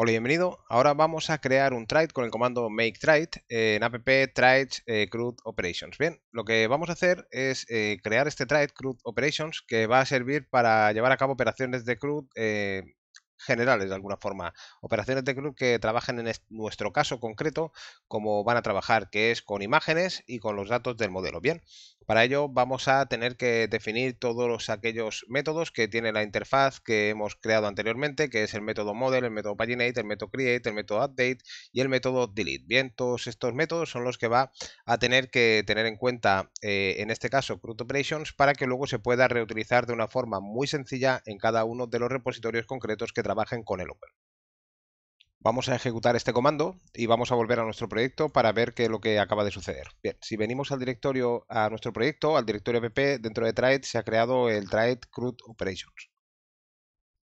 Hola, bienvenido. Ahora vamos a crear un trade con el comando make trade eh, en app trade eh, crude operations. Bien, lo que vamos a hacer es eh, crear este trade crude operations que va a servir para llevar a cabo operaciones de crude generales de alguna forma. Operaciones de CRUD que trabajen en nuestro caso concreto como van a trabajar, que es con imágenes y con los datos del modelo. Bien, para ello vamos a tener que definir todos aquellos métodos que tiene la interfaz que hemos creado anteriormente, que es el método model, el método paginate, el método create, el método update y el método delete. Bien, todos estos métodos son los que va a tener que tener en cuenta, eh, en este caso, CRUD Operations, para que luego se pueda reutilizar de una forma muy sencilla en cada uno de los repositorios concretos que trabajen con el Open. Vamos a ejecutar este comando y vamos a volver a nuestro proyecto para ver qué es lo que acaba de suceder. Bien, si venimos al directorio, a nuestro proyecto, al directorio app, dentro de Trade se ha creado el Trade CRUD Operations.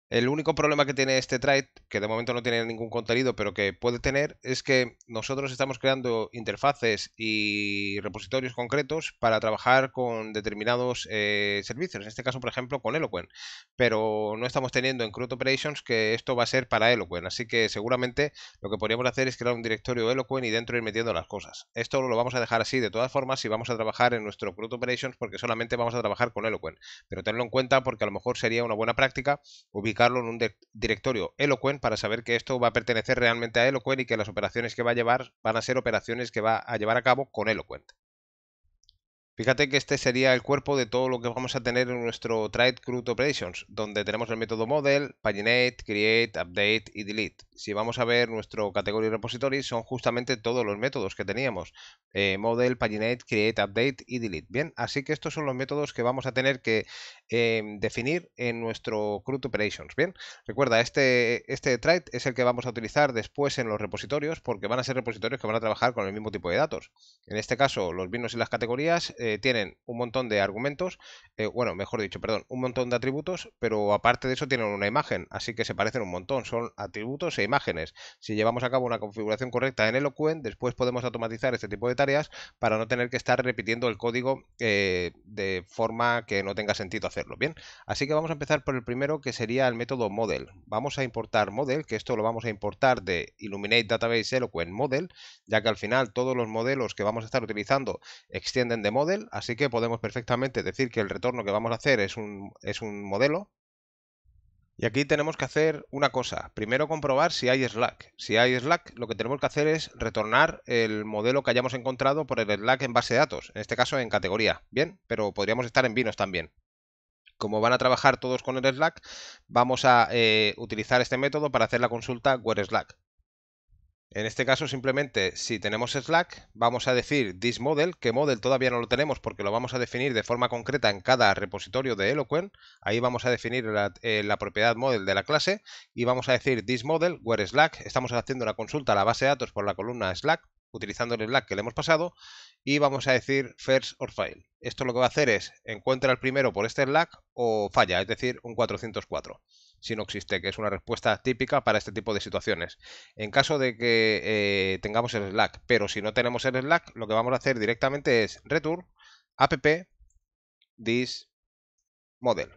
El único problema que tiene este trade, que de momento no tiene ningún contenido, pero que puede tener, es que nosotros estamos creando interfaces y repositorios concretos para trabajar con determinados eh, servicios, en este caso, por ejemplo, con Eloquent, pero no estamos teniendo en Crude Operations que esto va a ser para Eloquent, así que seguramente lo que podríamos hacer es crear un directorio Eloquent y dentro ir metiendo las cosas. Esto lo vamos a dejar así de todas formas si vamos a trabajar en nuestro Crude Operations porque solamente vamos a trabajar con Eloquent, pero tenlo en cuenta porque a lo mejor sería una buena práctica ubicar en un directorio Eloquent para saber que esto va a pertenecer realmente a Eloquent y que las operaciones que va a llevar van a ser operaciones que va a llevar a cabo con Eloquent. Fíjate que este sería el cuerpo de todo lo que vamos a tener en nuestro Tried Crude Operations, donde tenemos el método model, paginate, create, update y delete. Si vamos a ver nuestro category repository, son justamente todos los métodos que teníamos. Eh, model, paginate, create, update y delete. Bien, así que estos son los métodos que vamos a tener que eh, definir en nuestro Crude Operations. Bien, recuerda, este, este es el que vamos a utilizar después en los repositorios, porque van a ser repositorios que van a trabajar con el mismo tipo de datos. En este caso, los vinos y las categorías... Eh, tienen un montón de argumentos, eh, bueno, mejor dicho, perdón, un montón de atributos, pero aparte de eso tienen una imagen, así que se parecen un montón, son atributos e imágenes. Si llevamos a cabo una configuración correcta en Eloquent, después podemos automatizar este tipo de tareas para no tener que estar repitiendo el código eh, de forma que no tenga sentido hacerlo, ¿bien? Así que vamos a empezar por el primero que sería el método model. Vamos a importar model, que esto lo vamos a importar de Illuminate Database Eloquent Model, ya que al final todos los modelos que vamos a estar utilizando extienden de model así que podemos perfectamente decir que el retorno que vamos a hacer es un, modelo. Y aquí tenemos que hacer una cosa. Primero comprobar si hay Slack. Si hay Slack, lo que tenemos que hacer es retornar el modelo que hayamos encontrado por el Slack en base de datos, en este caso en categoría. Bien, pero podríamos estar en vinos también como van a trabajar todos con el Slack, vamos a eh, utilizar este método para hacer la consulta Where Slack. En este caso simplemente si tenemos Slack vamos a decir this model, que model todavía no lo tenemos porque lo vamos a definir de forma concreta en cada repositorio de Eloquent. Ahí vamos a definir eh, la, propiedad model de la clase y vamos a decir this model where Slack. Estamos haciendo una consulta a la base de datos por la columna Slack utilizando el Slack que le hemos pasado y vamos a decir first or fail. Esto lo que va a hacer es encuentra el primero por este Slack o falla, es decir, un 404 si no existe, que es una respuesta típica para este tipo de situaciones. En caso de que eh, tengamos el Slack, pero si no tenemos el Slack, lo que vamos a hacer directamente es return app this model.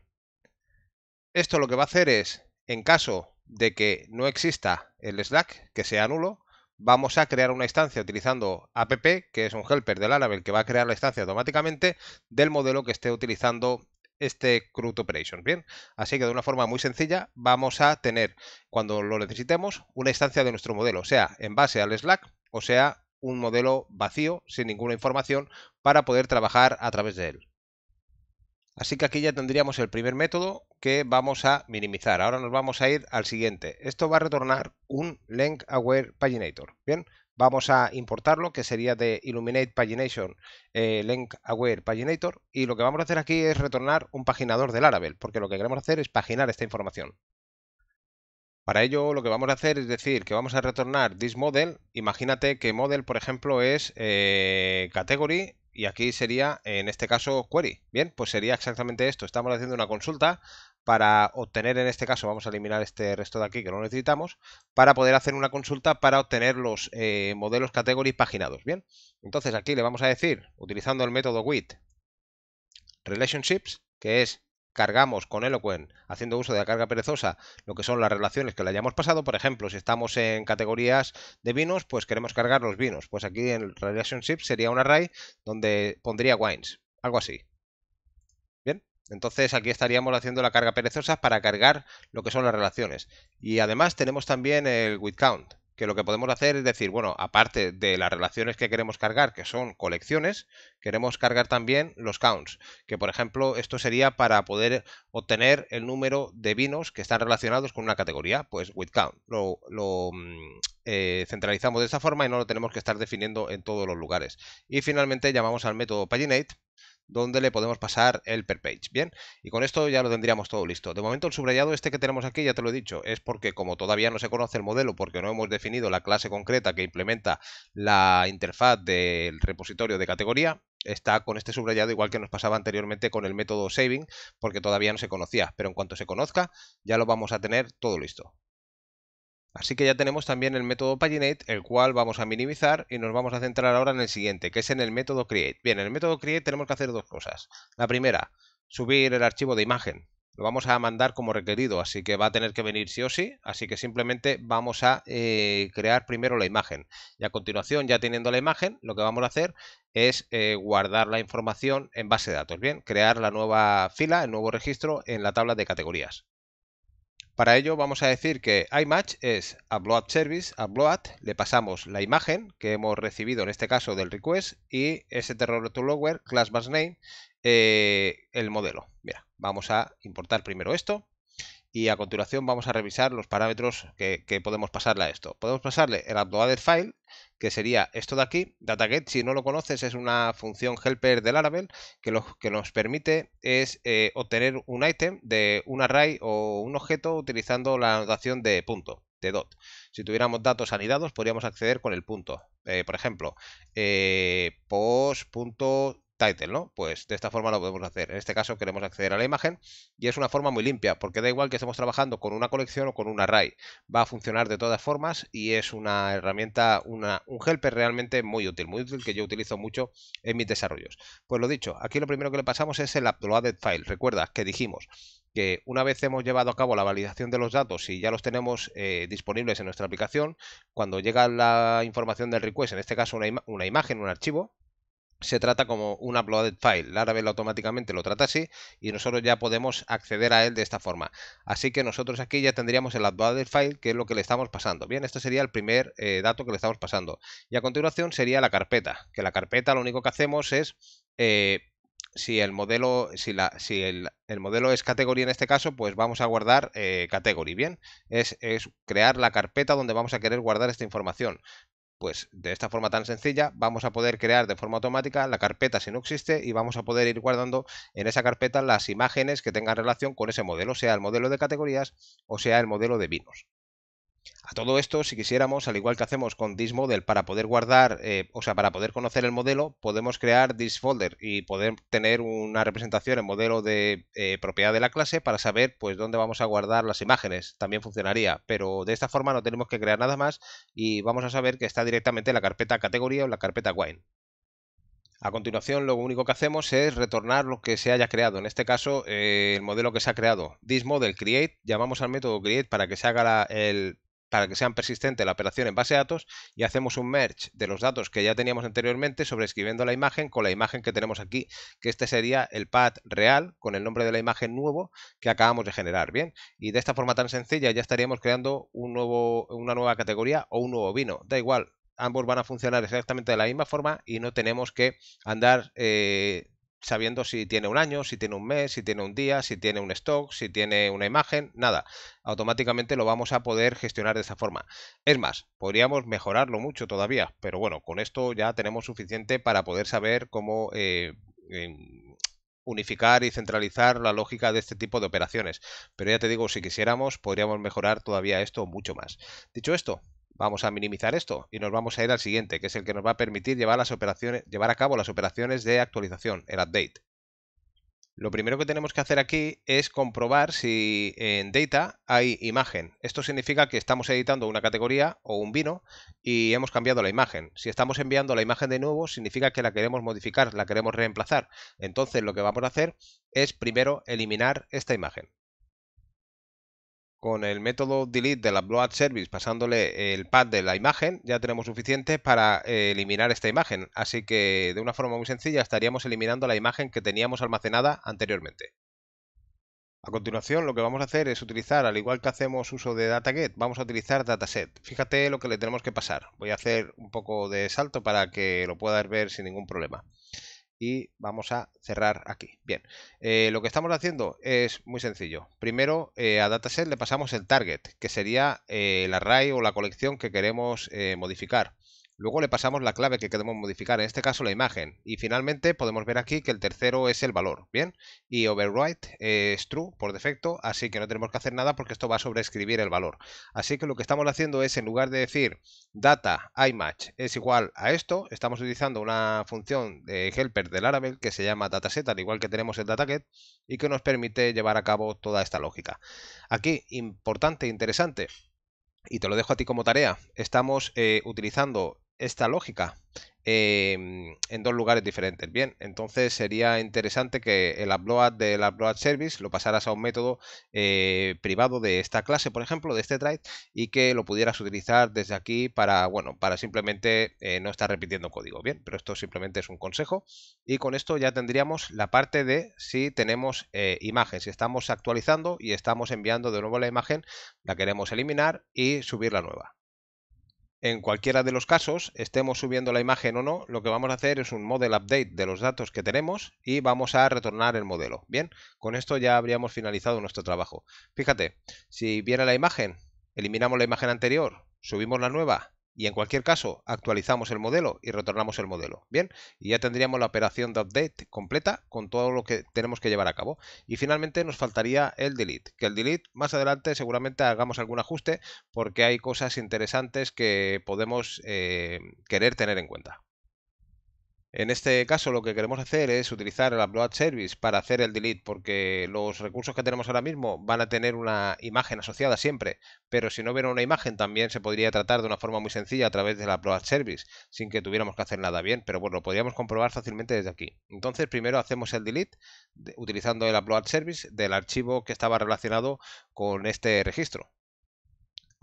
Esto lo que va a hacer es, en caso de que no exista el Slack, que sea nulo, vamos a crear una instancia utilizando app, que es un helper del Laravel que va a crear la instancia automáticamente del modelo que esté utilizando este CRUD Operation, ¿bien? Así que de una forma muy sencilla vamos a tener, cuando lo necesitemos, una instancia de nuestro modelo, sea en base al Slack o sea un modelo vacío, sin ninguna información, para poder trabajar a través de él. Así que aquí ya tendríamos el primer método que vamos a minimizar. Ahora nos vamos a ir al siguiente. Esto va a retornar un Link Aware Paginator. Bien, vamos a importarlo, que sería de Illuminate Pagination, eh, Link Aware Paginator, y lo que vamos a hacer aquí es retornar un paginador del Laravel, porque lo que queremos hacer es paginar esta información. Para ello lo que vamos a hacer es decir que vamos a retornar this model, imagínate que model por ejemplo es eh, category y aquí sería, en este caso, query. Bien, pues sería exactamente esto. Estamos haciendo una consulta para obtener, en este caso, vamos a eliminar este resto de aquí que no necesitamos, para poder hacer una consulta para obtener los eh, modelos category paginados. Bien, entonces aquí le vamos a decir, utilizando el método with relationships, que es cargamos con Eloquent haciendo uso de la carga perezosa lo que son las relaciones que le hayamos pasado. Por ejemplo, si estamos en categorías de vinos, pues queremos cargar los vinos. Pues aquí en Relationship sería un array donde pondría wines, algo así. Bien, entonces aquí estaríamos haciendo la carga perezosa para cargar lo que son las relaciones. Y además tenemos también el with count que lo que podemos hacer es decir, bueno, aparte de las relaciones que queremos cargar, que son colecciones, queremos cargar también los counts, que por ejemplo esto sería para poder obtener el número de vinos que están relacionados con una categoría, pues with count. Lo, mm, eh, centralizamos de esta forma y no lo tenemos que estar definiendo en todos los lugares. Y finalmente llamamos al método paginate donde le podemos pasar el per page. Bien, y con esto ya lo tendríamos todo listo. De momento el subrayado este que tenemos aquí, ya te lo he dicho, es porque como todavía no se conoce el modelo, porque no hemos definido la clase concreta que implementa la interfaz del repositorio de categoría, está con este subrayado igual que nos pasaba anteriormente con el método saving, porque todavía no se conocía, pero en cuanto se conozca ya lo vamos a tener todo listo. Así que ya tenemos también el método paginate, el cual vamos a minimizar y nos vamos a centrar ahora en el siguiente, que es en el método create. Bien, en el método create tenemos que hacer dos cosas. La primera, subir el archivo de imagen. Lo vamos a mandar como requerido, así que va a tener que venir sí o sí, así que simplemente vamos a eh, crear primero la imagen. Y a continuación, ya teniendo la imagen, lo que vamos a hacer es eh, guardar la información en base de datos, bien, crear la nueva fila, el nuevo registro en la tabla de categorías. Para ello vamos a decir que iMatch es a upload service, upload, le pasamos la imagen que hemos recibido en este caso del request y ese terror to lower class name eh, el modelo. Mira, vamos a importar primero esto y a continuación vamos a revisar los parámetros que, podemos pasarle a esto. Podemos pasarle el uploader file, que sería esto de aquí, DataGet, si no lo conoces es una función helper del Arabel que lo que nos permite es eh, obtener un item de un array o un objeto utilizando la notación de punto, de dot. Si tuviéramos datos anidados podríamos acceder con el punto. Eh, por ejemplo, eh, title, ¿no? Pues de esta forma lo podemos hacer. En este caso queremos acceder a la imagen y es una forma muy limpia, porque da igual que estemos trabajando con una colección o con un array. Va a funcionar de todas formas y es una herramienta, un helper realmente muy útil, muy útil que yo utilizo mucho en mis desarrollos. Pues lo dicho, aquí lo primero que le pasamos es el uploaded file. Recuerda que dijimos que una vez hemos llevado a cabo la validación de los datos y ya los tenemos eh, disponibles en nuestra aplicación, cuando llega la información del request, en este caso una, una imagen, un archivo, se trata como un uploaded file. Laravel automáticamente lo trata así y nosotros ya podemos acceder a él de esta forma. Así que nosotros aquí ya tendríamos el uploaded file, que es lo que le estamos pasando. Bien, este sería el primer eh, dato que le estamos pasando. Y a continuación sería la carpeta, que la carpeta lo único que hacemos es... Eh, si el modelo, si, la, si el, modelo es categoría en este caso, pues vamos a guardar categoría. Eh, category. Bien, es, crear la carpeta donde vamos a querer guardar esta información. Pues de esta forma tan sencilla vamos a poder crear de forma automática la carpeta si no existe y vamos a poder ir guardando en esa carpeta las imágenes que tengan relación con ese modelo, sea el modelo de categorías o sea el modelo de vinos. A todo esto, si quisiéramos, al igual que hacemos con model para poder guardar, eh, o sea, para poder conocer el modelo, podemos crear ThisFolder y poder tener una representación en modelo de eh, propiedad de la clase para saber pues dónde vamos a guardar las imágenes. También funcionaría, pero de esta forma no tenemos que crear nada más y vamos a saber que está directamente en la carpeta categoría o la carpeta wine. A continuación, lo único que hacemos es retornar lo que se haya creado. En este caso, eh, el modelo que se ha creado. model create. Llamamos al método create para que se haga el para que sean persistente la operación en base de datos y hacemos un merge de los datos que ya teníamos anteriormente sobreescribiendo la imagen con la imagen que tenemos aquí, que este sería el pad real con el nombre de la imagen nuevo que acabamos de generar, ¿bien? Y de esta forma tan sencilla ya estaríamos creando un nuevo, una nueva categoría o un nuevo vino, da igual, ambos van a funcionar exactamente de la misma forma y no tenemos que andar... Eh, sabiendo si tiene un año, si tiene un mes, si tiene un día, si tiene un stock, si tiene una imagen, nada. Automáticamente lo vamos a poder gestionar de esa forma. Es más, podríamos mejorarlo mucho todavía, pero bueno, con esto ya tenemos suficiente para poder saber cómo eh, unificar y centralizar la lógica de este tipo de operaciones. Pero ya te digo, si quisiéramos, podríamos mejorar todavía esto mucho más. Dicho esto, vamos a minimizar esto y nos vamos a ir al siguiente, que es el que nos va a permitir llevar, a cabo las operaciones de actualización, el update. Lo primero que tenemos que hacer aquí es comprobar si en data hay imagen. Esto significa que estamos editando una categoría o un vino y hemos cambiado la imagen. Si estamos enviando la imagen de nuevo, significa que la queremos modificar, la queremos reemplazar. Entonces lo que vamos a hacer es primero eliminar esta imagen con el método delete de la Blob service pasándole el pad de la imagen, ya tenemos suficiente para eh, eliminar esta imagen. Así que de una forma muy sencilla estaríamos eliminando la imagen que teníamos almacenada anteriormente. A continuación lo que vamos a hacer es utilizar, al igual que hacemos uso de DataGet, vamos a utilizar Dataset. Fíjate lo que le tenemos que pasar. Voy a hacer un poco de salto para que lo puedas ver sin ningún problema y vamos a cerrar aquí. Bien, eh, lo que estamos haciendo es muy sencillo. Primero eh, a dataset le pasamos el target, que sería eh, el array o la colección que queremos modificar. Luego le pasamos la clave que queremos modificar, en este caso la imagen. Y finalmente podemos ver aquí que el tercero es el valor, ¿bien? Y overwrite es true por defecto, así que no tenemos que hacer nada porque esto va a sobreescribir el valor. Así que lo que estamos haciendo es, en lugar de decir data match es igual a esto, estamos utilizando una función de helper del Laravel que se llama dataset, al igual que tenemos el dataget, y que nos permite llevar a cabo toda esta lógica. Aquí, importante, e interesante, y te lo dejo a ti como tarea, estamos eh, utilizando esta lógica em, en dos lugares diferentes. Bien, entonces sería interesante que el upload del upload service lo pasaras a un método eh, privado de esta clase, por ejemplo, de este drive, y que lo pudieras utilizar desde aquí para, bueno, para simplemente eh, no estar repitiendo código. Bien, pero esto simplemente es un consejo. Y con esto ya tendríamos la parte de si tenemos eh, imágenes, si estamos actualizando y estamos enviando de nuevo la imagen, la queremos eliminar y subir la nueva. En cualquiera de los casos, estemos subiendo la imagen o no, lo que vamos a hacer es un model update de los datos que tenemos y vamos a retornar el modelo. Bien, con esto ya habríamos finalizado nuestro trabajo. Fíjate, si viene la imagen, eliminamos la imagen anterior, subimos la nueva, y en cualquier caso actualizamos el modelo y retornamos el modelo. Bien, y ya tendríamos la operación de update completa con todo lo que tenemos que llevar a cabo. Y finalmente nos faltaría el delete, que el delete más adelante seguramente hagamos algún ajuste porque hay cosas interesantes que podemos eh, querer tener en cuenta. En este caso lo que queremos hacer es utilizar el upload service para hacer el delete porque los recursos que tenemos ahora mismo van a tener una imagen asociada siempre, pero si no hubiera una imagen también se podría tratar de una forma muy sencilla a través del upload service sin que tuviéramos que hacer nada bien, pero bueno, lo podríamos comprobar fácilmente desde aquí. Entonces primero hacemos el delete utilizando el upload service del archivo que estaba relacionado con este registro.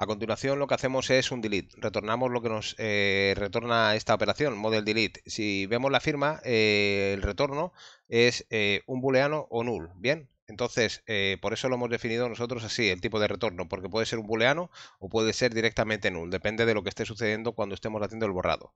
A continuación lo que hacemos es un delete, retornamos lo que nos eh, retorna esta operación, model delete. Si vemos la firma, eh, el retorno es eh, un booleano o null, ¿bien? Entonces, eh, por eso lo hemos definido nosotros así, el tipo de retorno, porque puede ser un booleano o puede ser directamente null, depende de lo que esté sucediendo cuando estemos haciendo el borrado.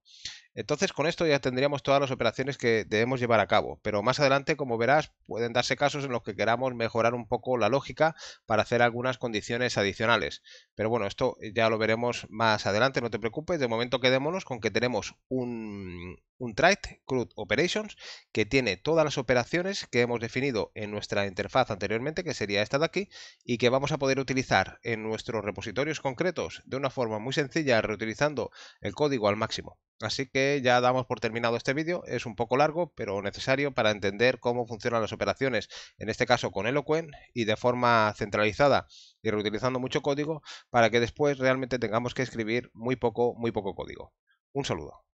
Entonces, con esto ya tendríamos todas las operaciones que debemos llevar a cabo, pero más adelante, como verás, pueden darse casos en los que queramos mejorar un poco la lógica para hacer algunas condiciones adicionales. Pero bueno, esto ya lo veremos más adelante, no te preocupes, de momento quedémonos con que tenemos un, un trait, CRUD Operations, que tiene todas las operaciones que hemos definido en nuestra interfaz anteriormente, que sería esta de aquí, y que vamos a poder utilizar en nuestros repositorios concretos de una forma muy sencilla, reutilizando el código al máximo. Así que ya damos por terminado este vídeo, es un poco largo, pero necesario para entender cómo funcionan las operaciones, en este caso con Eloquent, y de forma centralizada y reutilizando mucho código, para que después realmente tengamos que escribir muy poco, muy poco código. Un saludo.